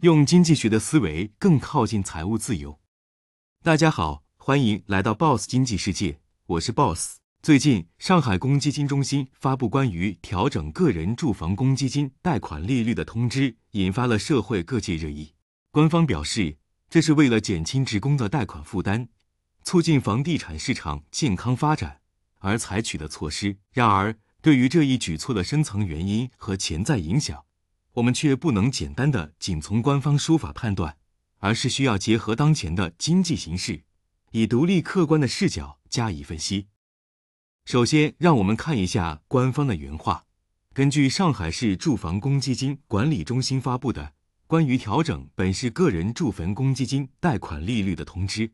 用经济学的思维更靠近财务自由。大家好，欢迎来到 Boss 经济世界，我是 Boss。最近，上海公积金中心发布关于调整个人住房公积金贷款利率的通知，引发了社会各界热议。官方表示，这是为了减轻职工的贷款负担，促进房地产市场健康发展。而采取的措施。然而，对于这一举措的深层原因和潜在影响，我们却不能简单的仅从官方说法判断，而是需要结合当前的经济形势，以独立客观的视角加以分析。首先，让我们看一下官方的原话。根据上海市住房公积金管理中心发布的关于调整本市个人住房公积金贷款利率的通知，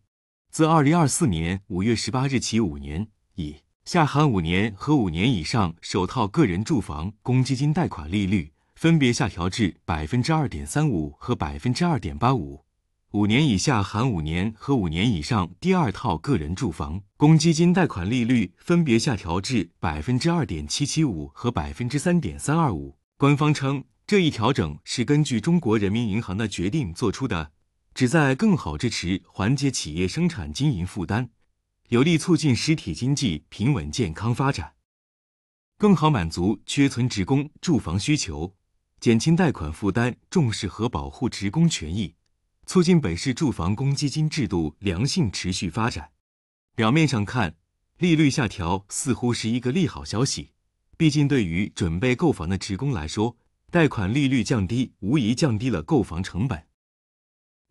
自二零二四年五月十八日起，五年以下含五年和五年以上首套个人住房公积金贷款利率分别下调至百分之二点三五和百分之二点八五，五年以下含五年和五年以上第二套个人住房公积金贷款利率分别下调至百分之二点七七五和百分之三点三二五。官方称，这一调整是根据中国人民银行的决定作出的，旨在更好支持、缓解企业生产经营负担。有力促进实体经济平稳健康发展，更好满足缺存职工住房需求，减轻贷款负担，重视和保护职工权益，促进本市住房公积金制度良性持续发展。表面上看，利率下调似乎是一个利好消息，毕竟对于准备购房的职工来说，贷款利率降低无疑降低了购房成本，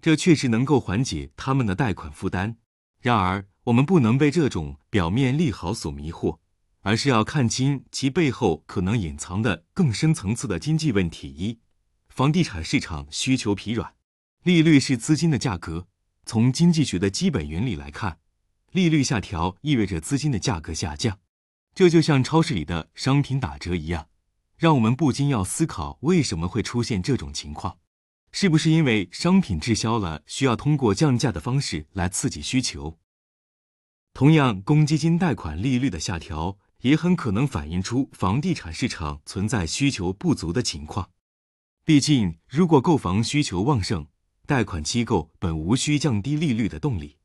这确实能够缓解他们的贷款负担。然而，我们不能被这种表面利好所迷惑，而是要看清其背后可能隐藏的更深层次的经济问题。一、房地产市场需求疲软，利率是资金的价格。从经济学的基本原理来看，利率下调意味着资金的价格下降。这就像超市里的商品打折一样，让我们不禁要思考为什么会出现这种情况？是不是因为商品滞销了，需要通过降价的方式来刺激需求？同样，公积金贷款利率的下调也很可能反映出房地产市场存在需求不足的情况。毕竟，如果购房需求旺盛，贷款机构本无需降低利率的动力。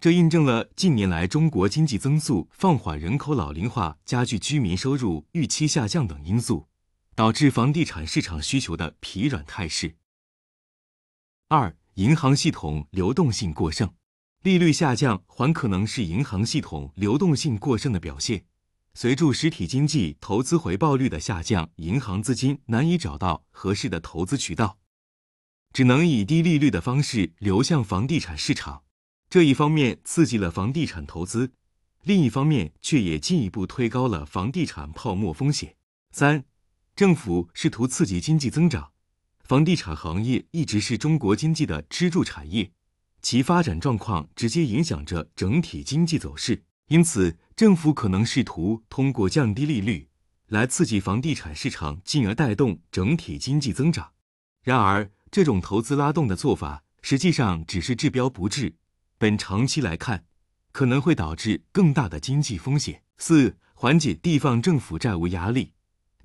这印证了近年来中国经济增速放缓、人口老龄化加剧、居民收入预期下降等因素，导致房地产市场需求的疲软态势。二、银行系统流动性过剩。利率下降还可能是银行系统流动性过剩的表现。随着实体经济投资回报率的下降，银行资金难以找到合适的投资渠道，只能以低利率的方式流向房地产市场。这一方面刺激了房地产投资，另一方面却也进一步推高了房地产泡沫风险。三，政府试图刺激经济增长，房地产行业一直是中国经济的支柱产业。其发展状况直接影响着整体经济走势，因此政府可能试图通过降低利率来刺激房地产市场，进而带动整体经济增长。然而，这种投资拉动的做法实际上只是治标不治本，长期来看，可能会导致更大的经济风险。四、缓解地方政府债务压力，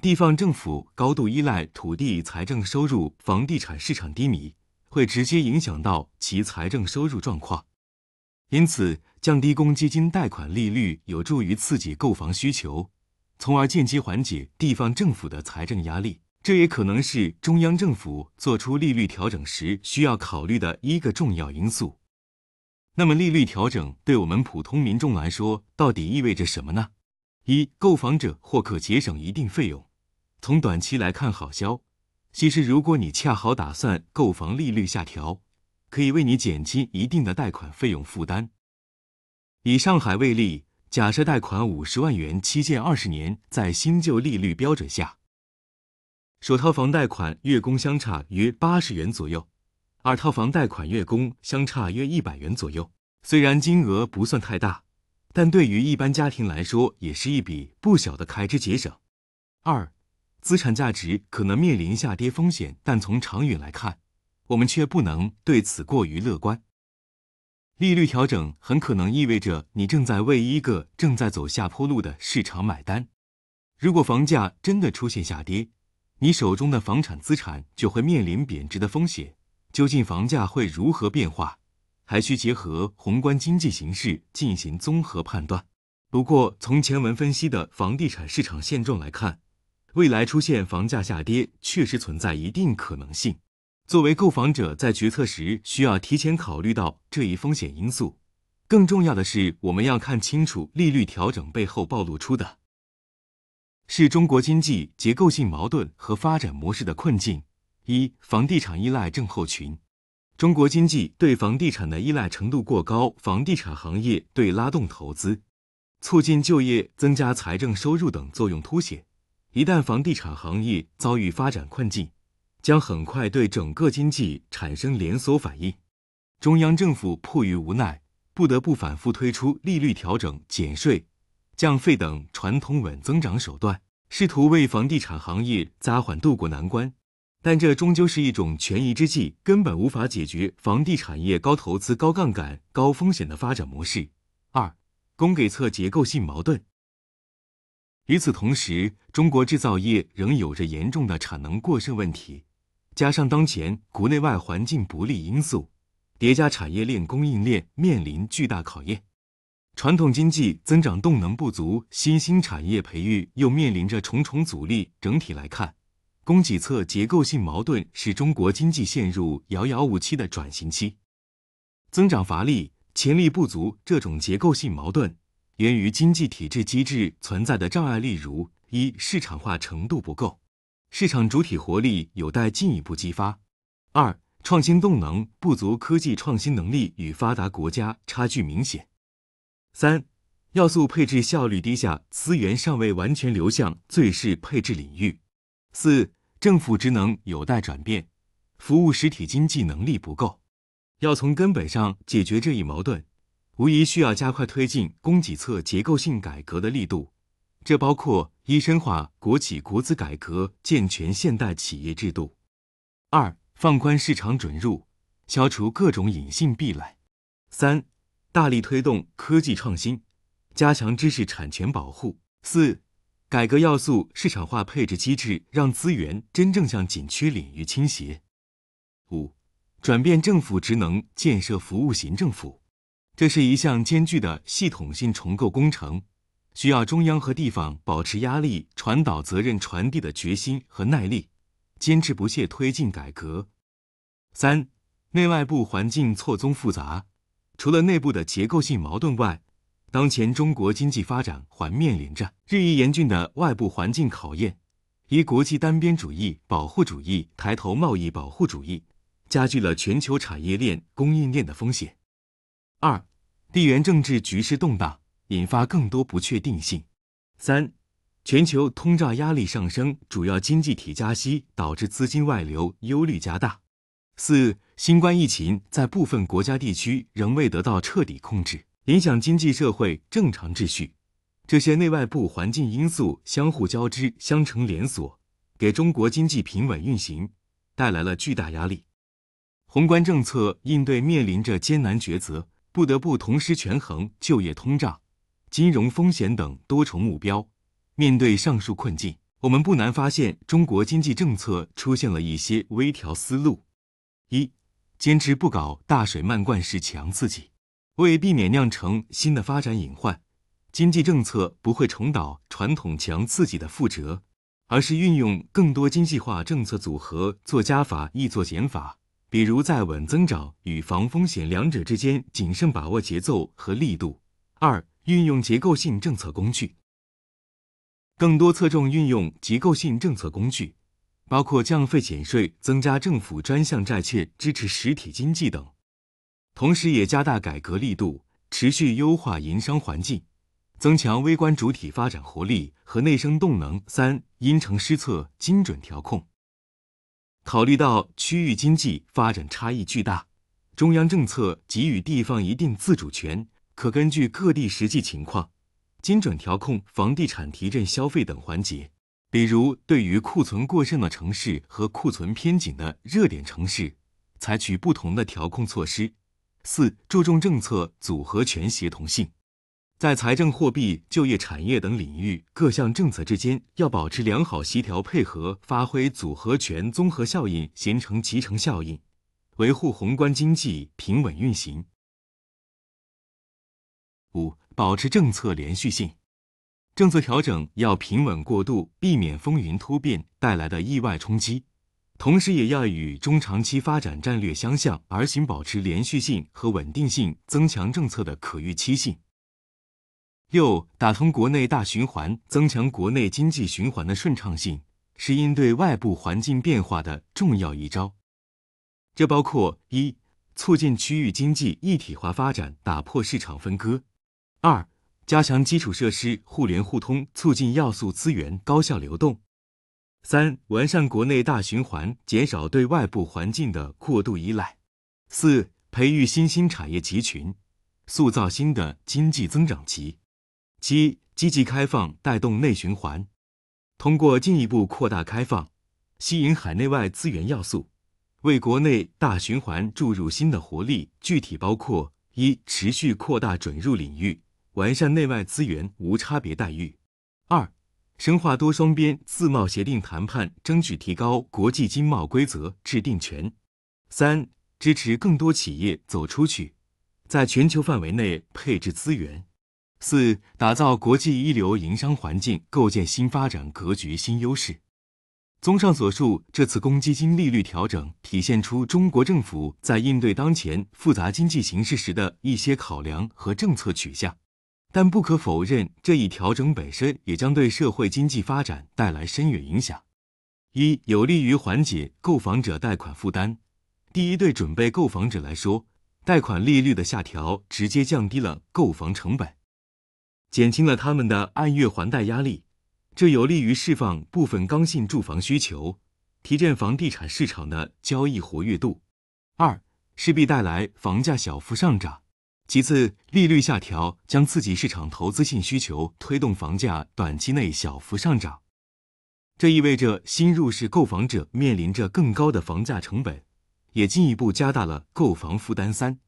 地方政府高度依赖土地财政收入，房地产市场低迷。会直接影响到其财政收入状况，因此降低公积金贷款利率有助于刺激购房需求，从而间接缓解地方政府的财政压力。这也可能是中央政府做出利率调整时需要考虑的一个重要因素。那么，利率调整对我们普通民众来说到底意味着什么呢？一，购房者或可节省一定费用，从短期来看好消，其实，如果你恰好打算购房，利率下调，可以为你减轻一定的贷款费用负担。以上海为例，假设贷款五十万元，期限二十年，在新旧利率标准下，首套房贷款月供相差约八十元左右，二套房贷款月供相差约一百元左右。虽然金额不算太大，但对于一般家庭来说，也是一笔不小的开支节省。二。资产价值可能面临下跌风险，但从长远来看，我们却不能对此过于乐观。利率调整很可能意味着你正在为一个正在走下坡路的市场买单。如果房价真的出现下跌，你手中的房产资产就会面临贬值的风险。究竟房价会如何变化，还需结合宏观经济形势进行综合判断。不过，从前文分析的房地产市场现状来看，未来出现房价下跌，确实存在一定可能性。作为购房者，在决策时需要提前考虑到这一风险因素。更重要的是，我们要看清楚利率调整背后暴露出的是中国经济结构性矛盾和发展模式的困境。一、房地产依赖症候群：中国经济对房地产的依赖程度过高，房地产行业对拉动投资、促进就业、增加财政收入等作用凸显。一旦房地产行业遭遇发展困境，将很快对整个经济产生连锁反应。中央政府迫于无奈，不得不反复推出利率调整、减税、降费等传统稳增长手段，试图为房地产行业暂缓度过难关。但这终究是一种权宜之计，根本无法解决房地产业高投资、高杠杆、高风险的发展模式。二、供给侧结构性矛盾。与此同时，中国制造业仍有着严重的产能过剩问题，加上当前国内外环境不利因素，叠加产业链供应链面临巨大考验，传统经济增长动能不足，新兴产业培育又面临着重重阻力。整体来看，供给侧结构性矛盾使中国经济陷入遥遥无期的转型期，增长乏力、潜力不足这种结构性矛盾。源于经济体制机制存在的障碍，例如：一、市场化程度不够，市场主体活力有待进一步激发；二、创新动能不足，科技创新能力与发达国家差距明显；三、要素配置效率低下，资源尚未完全流向最适配置领域；四、政府职能有待转变，服务实体经济能力不够。要从根本上解决这一矛盾。无疑需要加快推进供给侧结构性改革的力度，这包括一深化国企国资改革，健全现代企业制度；二放宽市场准入，消除各种隐性壁垒；三大力推动科技创新，加强知识产权保护；四改革要素市场化配置机制，让资源真正向紧缺领域倾斜；五转变政府职能，建设服务型政府。这是一项艰巨的系统性重构工程，需要中央和地方保持压力传导、责任传递的决心和耐力，坚持不懈推进改革。三、内外部环境错综复杂，除了内部的结构性矛盾外，当前中国经济发展还面临着日益严峻的外部环境考验。以国际单边主义、保护主义、抬头贸易保护主义，加剧了全球产业链、供应链的风险。二、地缘政治局势动荡，引发更多不确定性；三、全球通胀压力上升，主要经济体加息导致资金外流，忧虑加大；四、新冠疫情在部分国家地区仍未得到彻底控制，影响经济社会正常秩序。这些内外部环境因素相互交织、相成连锁，给中国经济平稳运行带来了巨大压力。宏观政策应对面临着艰难抉择。不得不同时权衡就业、通胀、金融风险等多重目标。面对上述困境，我们不难发现，中国经济政策出现了一些微调思路：一、坚持不搞大水漫灌式强刺激；为避免酿成新的发展隐患，经济政策不会重蹈传统强刺激的覆辙，而是运用更多精细化政策组合做加法，亦做减法。比如在稳增长与防风险两者之间谨慎把握节奏和力度。二、运用结构性政策工具，更多侧重运用结构性政策工具，包括降费减税、增加政府专项债券支持实体经济等，同时也加大改革力度，持续优化营商环境，增强微观主体发展活力和内生动能。三、因城施策，精准调控。考虑到区域经济发展差异巨大，中央政策给予地方一定自主权，可根据各地实际情况，精准调控房地产、提振消费等环节。比如，对于库存过剩的城市和库存偏紧的热点城市，采取不同的调控措施。四，注重政策组合拳协同性。在财政、货币、就业、产业等领域，各项政策之间要保持良好协调配合，发挥组合拳综合效应，形成集成效应，维护宏观经济平稳运行。五、保持政策连续性，政策调整要平稳过渡，避免风云突变带来的意外冲击，同时也要与中长期发展战略相向而行，保持连续性和稳定性，增强政策的可预期性。六，打通国内大循环，增强国内经济循环的顺畅性，是应对外部环境变化的重要一招。这包括：一、促进区域经济一体化发展，打破市场分割；二、加强基础设施互联互通，促进要素资源高效流动；三、完善国内大循环，减少对外部环境的过度依赖；四、培育新兴产业集群，塑造新的经济增长极。七、积极开放带动内循环，通过进一步扩大开放，吸引海内外资源要素，为国内大循环注入新的活力。具体包括：一、持续扩大准入领域，完善内外资源无差别待遇；二、深化多双边自贸协定谈判，争取提高国际经贸规则制定权；三、支持更多企业走出去，在全球范围内配置资源。四、打造国际一流营商环境，构建新发展格局新优势。综上所述，这次公积金利率调整体现出中国政府在应对当前复杂经济形势时的一些考量和政策取向。但不可否认，这一调整本身也将对社会经济发展带来深远影响。一、有利于缓解购房者贷款负担。第一，对准备购房者来说，贷款利率的下调直接降低了购房成本。减轻了他们的按月还贷压力，这有利于释放部分刚性住房需求，提振房地产市场的交易活跃度。二，势必带来房价小幅上涨。其次，利率下调将刺激市场投资性需求，推动房价短期内小幅上涨。这意味着新入市购房者面临着更高的房价成本，也进一步加大了购房负担。三，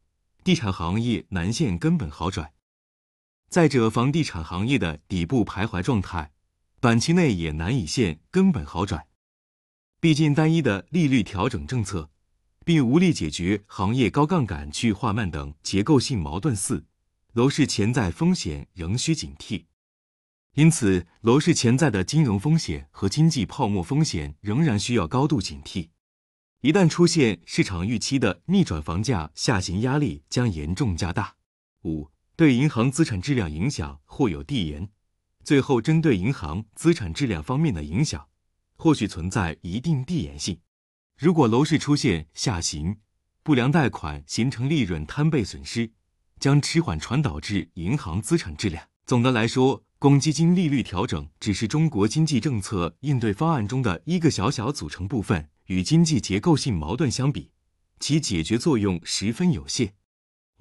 地产行业难现根本好转。再者，房地产行业的底部徘徊状态，短期内也难以现根本好转。毕竟，单一的利率调整政策，并无力解决行业高杠杆、去化慢等结构性矛盾。四、楼市潜在风险仍需警惕。因此，楼市潜在的金融风险和经济泡沫风险仍然需要高度警惕。一旦出现市场预期的逆转，房价下行压力将严重加大。五。对银行资产质量影响或有递延，最后针对银行资产质量方面的影响，或许存在一定递延性。如果楼市出现下行，不良贷款形成利润摊倍损失，将迟缓传导至银行资产质量。总的来说，公积金利率调整只是中国经济政策应对方案中的一个小小组成部分，与经济结构性矛盾相比，其解决作用十分有限。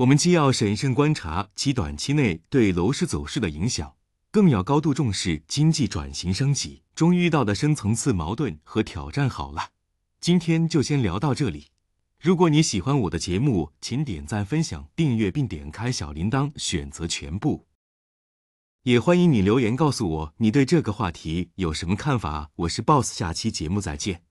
我们既要审慎观察其短期内对楼市走势的影响，更要高度重视经济转型升级中遇到的深层次矛盾和挑战。好了，今天就先聊到这里。如果你喜欢我的节目，请点赞、分享、订阅，并点开小铃铛，选择全部。也欢迎你留言告诉我你对这个话题有什么看法。我是 boss，下期节目再见。